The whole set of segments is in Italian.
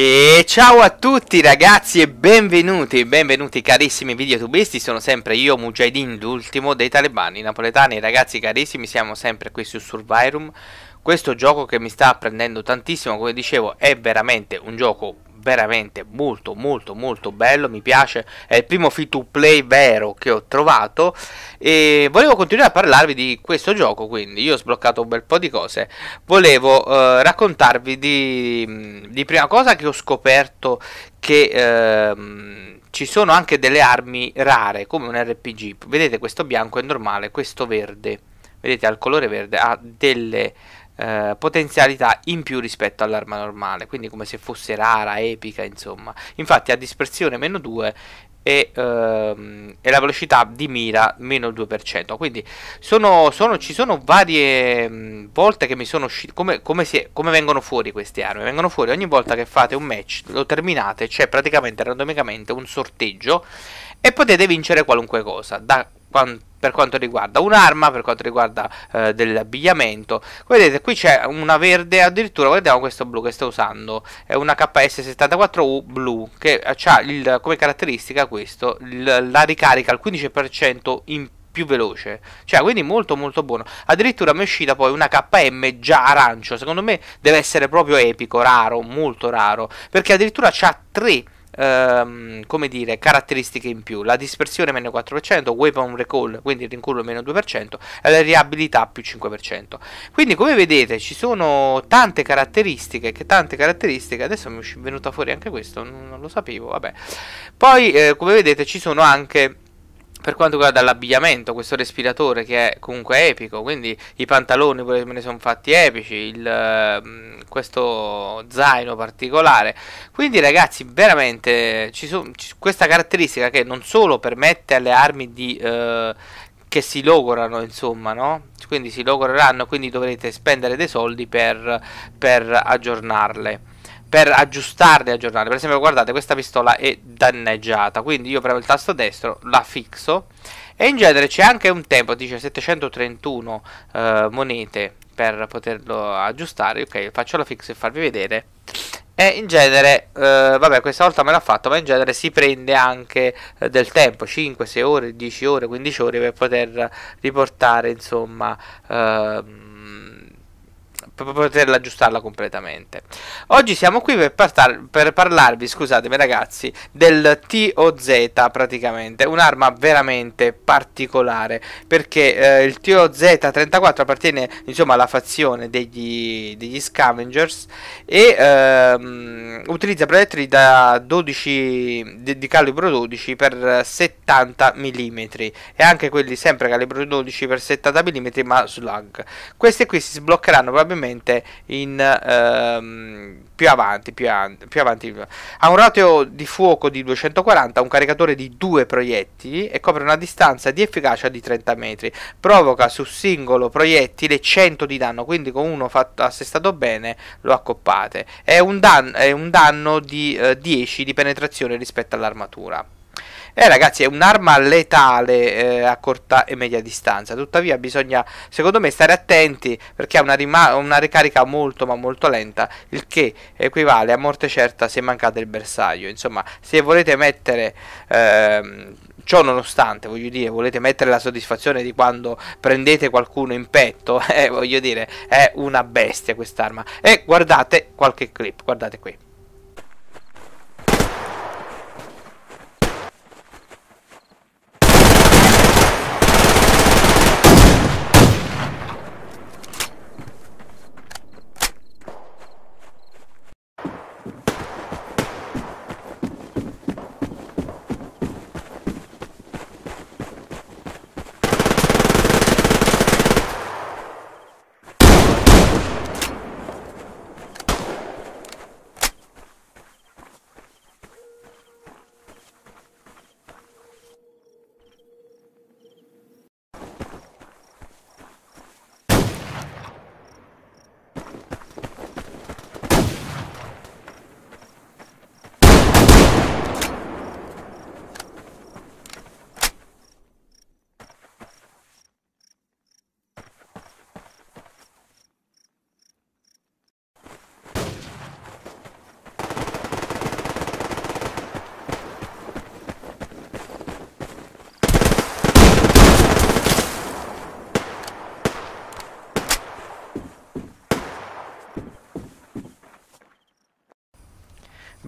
E ciao a tutti ragazzi e benvenuti, benvenuti carissimi videotubisti, sono sempre io Mujahideen, l'ultimo dei talebani napoletani Ragazzi carissimi, siamo sempre qui su Survivorum, questo gioco che mi sta apprendendo tantissimo, come dicevo è veramente un gioco veramente molto molto molto bello mi piace è il primo free to play vero che ho trovato e volevo continuare a parlarvi di questo gioco quindi io ho sbloccato un bel po' di cose volevo eh, raccontarvi di, mm, di, prima cosa che ho scoperto che ehm, ci sono anche delle armi rare come un RPG vedete questo bianco è normale questo verde vedete al colore verde ha delle eh, potenzialità in più rispetto all'arma normale, quindi come se fosse rara, epica, insomma. Infatti ha dispersione meno 2 e, ehm, e, la velocità di mira meno 2%. Quindi sono, sono, ci sono varie mh, mm, volte che mi sono uscite. Come, come, come, vengono fuori queste armi? Vengono fuori ogni volta che fate un match, lo terminate, c'è praticamente randomicamente un sorteggio e potete vincere qualunque cosa. Da per quanto riguarda un'arma, per quanto riguarda eh, dell'abbigliamento. Vedete, qui c'è una verde, addirittura guardiamo questo blu che sto usando, è una KS74U blu che ha il, come caratteristica questo, il, la ricarica al 15% in più veloce, cioè quindi molto molto buono. Addirittura mi è uscita poi una KM già arancio, secondo me deve essere proprio epico, raro, molto raro, perché addirittura ha tre ehm, come dire, caratteristiche in più. La dispersione meno 4%, weapon recall, quindi il rinculo meno 2% e la riabilità più 5%. Quindi come vedete ci sono tante caratteristiche, che tante caratteristiche, adesso mi è venuta fuori anche questo, non, lo sapevo, vabbè. Poi eh, come vedete ci sono anche per quanto riguarda l'abbigliamento, questo respiratore che è comunque epico, quindi i pantaloni pure me ne sono fatti epici, il, mm, questo zaino particolare. Quindi ragazzi, veramente ci so, ci, questa caratteristica che non solo permette alle armi di... Eh, che si logorano, insomma, no? Quindi si logoreranno, quindi dovrete spendere dei soldi per, per aggiornarle per aggiustarli e aggiornarli. Per esempio, guardate, questa pistola è danneggiata, quindi io premo il tasto destro, la fisso e in genere c'è anche un tempo, dice 731 eh, monete per poterlo aggiustare. Ok, faccio la fix e farvi vedere. E in genere, eh, vabbè, questa volta me l'ha fatto, ma in genere si prende anche eh, del tempo, 5, 6 ore, 10 ore, 15 ore per poter riportare, insomma, ehm, per poterla aggiustarla completamente. Oggi siamo qui per, partar- per parlarvi, scusatemi ragazzi, del TOZ praticamente, un'arma veramente particolare perché eh, il TOZ34 appartiene insomma alla fazione degli, degli scavengers e ehm, utilizza proiettili da 12 di, di calibro 12 x 70 mm e anche quelli sempre calibro 12 x 70 mm ma slug. Queste qui si sbloccheranno probabilmente probabilmente in, ehm, più, avanti, più, an- più avanti. Ha un ratio di fuoco di 240, un caricatore di due proiettili e copre una distanza di efficacia di 30 metri. Provoca su singolo proiettile 100 di danno, quindi con uno fatto, assestato bene lo accoppate. È un, dan- è un danno di eh, 10 di penetrazione rispetto all'armatura. Eh ragazzi è un'arma letale eh, a corta e media distanza, tuttavia bisogna secondo me stare attenti perché ha una, una ricarica molto ma molto lenta, il che equivale a morte certa se mancate il bersaglio. Insomma se volete mettere... Ehm, ciò nonostante, voglio dire, volete mettere la soddisfazione di quando prendete qualcuno in petto, eh, voglio dire, è una bestia quest'arma. E guardate qualche clip, guardate qui.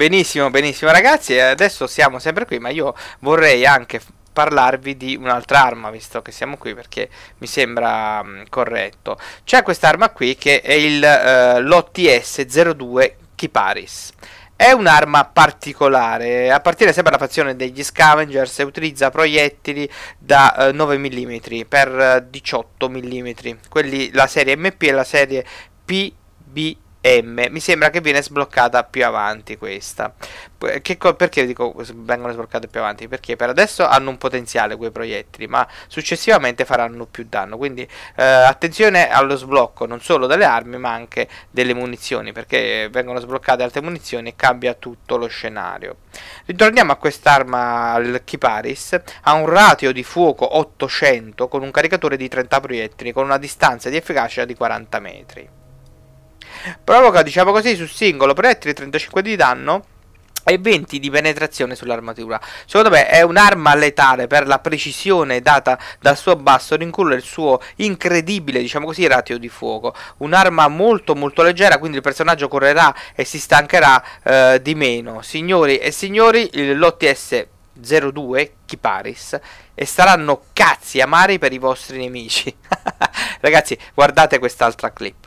Benissimo, benissimo ragazzi, eh, adesso siamo sempre qui, ma io vorrei anche parlarvi di un'altra arma, visto che siamo qui, perché mi sembra mh, mm, corretto. C'è quest'arma qui che è il, eh, l'OTS-02 Kiparis. È un'arma particolare, appartiene sempre alla fazione degli scavengers e utilizza proiettili da eh, 9 mm per eh, 18 mm, quelli la serie MP e la serie PB. M. Mi sembra che viene sbloccata più avanti questa. Co- perché dico vengono sbloccate più avanti? Perché per adesso hanno un potenziale quei proiettili, ma successivamente faranno più danno. Quindi eh, attenzione allo sblocco non solo delle armi, ma anche delle munizioni, perché vengono sbloccate altre munizioni e cambia tutto lo scenario. Ritorniamo a quest'arma, il Kiparis, ha un ratio di fuoco 800 con un caricatore di 30 proiettili, con una distanza di efficacia di 40 metri. Provoca, diciamo così, su singolo proiettile 35 di danno e 20 di penetrazione sull'armatura. Secondo me è un'arma letale per la precisione data dal suo basso rinculo e il suo incredibile, diciamo così, ratio di fuoco. Un'arma molto molto leggera, quindi il personaggio correrà e si stancherà eh, di meno. Signori e signori, l'OTS 02 Kiparis e saranno cazzi amari per i vostri nemici. Ragazzi, guardate quest'altra clip.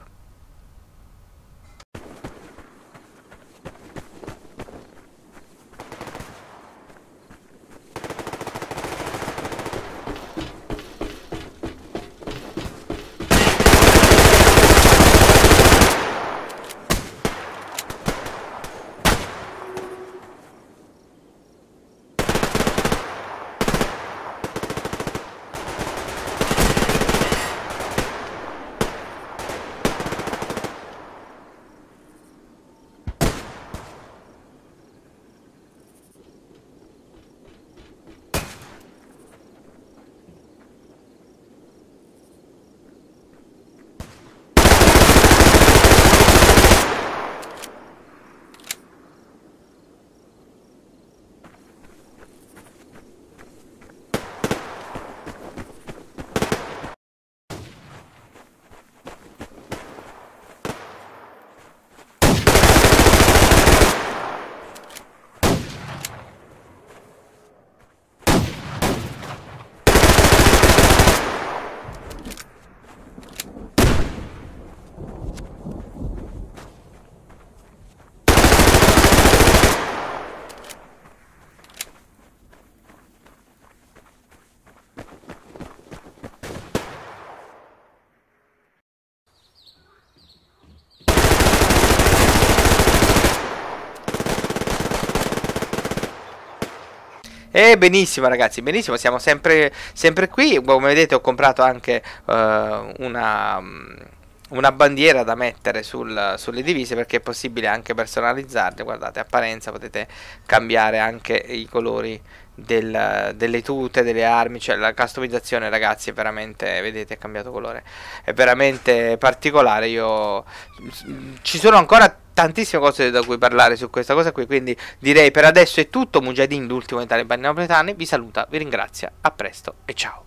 E eh, benissimo ragazzi, benissimo, siamo sempre, sempre qui, come vedete ho comprato anche uh, una... Mm, una bandiera da mettere sul, sulle divise perché è possibile anche personalizzarle. Guardate, apparenza potete cambiare anche i colori del, delle tute, delle armi, cioè la customizzazione ragazzi è veramente, vedete è cambiato colore, è veramente particolare. Io ci sono ancora tantissime cose da cui parlare su questa cosa qui, quindi direi per adesso è tutto. Mujahideen, l'ultimo in Italia, Taliban napoletani, vi saluta, vi ringrazia, a presto e ciao.